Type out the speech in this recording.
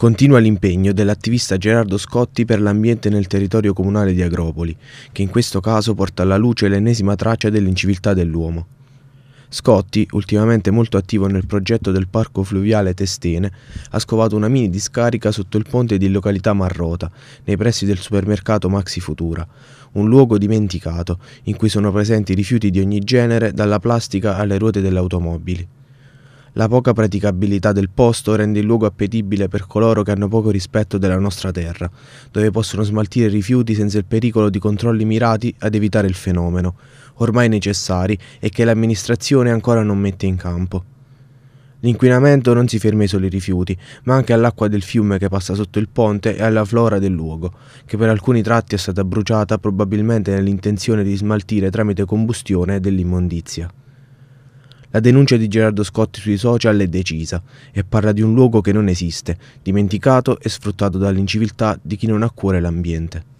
Continua l'impegno dell'attivista Gerardo Scotti per l'ambiente nel territorio comunale di Agropoli, che in questo caso porta alla luce l'ennesima traccia dell'inciviltà dell'uomo. Scotti, ultimamente molto attivo nel progetto del parco fluviale Testene, ha scovato una mini discarica sotto il ponte di località Marrota, nei pressi del supermercato Maxi Futura, un luogo dimenticato in cui sono presenti rifiuti di ogni genere, dalla plastica alle ruote delle automobili. La poca praticabilità del posto rende il luogo appetibile per coloro che hanno poco rispetto della nostra terra, dove possono smaltire rifiuti senza il pericolo di controlli mirati ad evitare il fenomeno, ormai necessari e che l'amministrazione ancora non mette in campo. L'inquinamento non si ferma ai soli rifiuti, ma anche all'acqua del fiume che passa sotto il ponte e alla flora del luogo, che per alcuni tratti è stata bruciata probabilmente nell'intenzione di smaltire tramite combustione dell'immondizia. La denuncia di Gerardo Scotti sui social è decisa e parla di un luogo che non esiste, dimenticato e sfruttato dall'inciviltà di chi non ha a cuore l'ambiente.